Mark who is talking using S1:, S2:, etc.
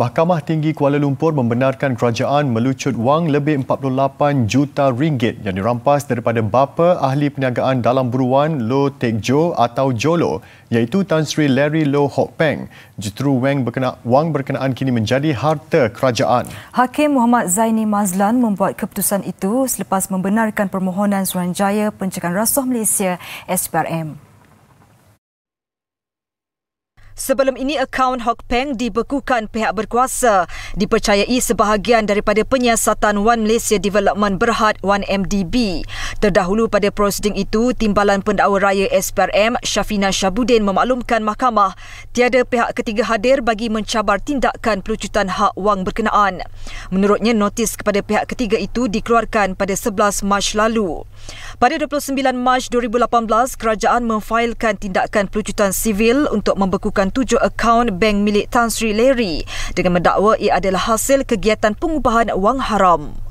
S1: Mahkamah Tinggi Kuala Lumpur membenarkan kerajaan melucut wang lebih 48 juta ringgit yang dirampas daripada bapa ahli perniagaan dalam buruan Lo Teck Jo atau Jolo iaitu Tan Sri Larry Lo Hock Peng. Justru wang berkenaan, wang berkenaan kini menjadi harta kerajaan.
S2: Hakim Muhammad Zaini Mazlan membuat keputusan itu selepas membenarkan permohonan Suruhanjaya Pencegahan Rasuah Malaysia SPRM. Sebelum ini, akaun Hock Peng dibekukan pihak berkuasa dipercayai sebahagian daripada penyiasatan One Malaysia Development Berhad 1MDB. Terdahulu pada prosiding itu, Timbalan Pendakwa Raya SPRM Syafina Syabudin memaklumkan mahkamah tiada pihak ketiga hadir bagi mencabar tindakan pelucutan hak wang berkenaan. Menurutnya, notis kepada pihak ketiga itu dikeluarkan pada 11 Mac lalu. Pada 29 Mac 2018, kerajaan memfailkan tindakan pelucutan sivil untuk membekukan tujuh akaun bank milik Tan Sri Leri dengan mendakwa ia adalah hasil kegiatan pengubahan wang haram.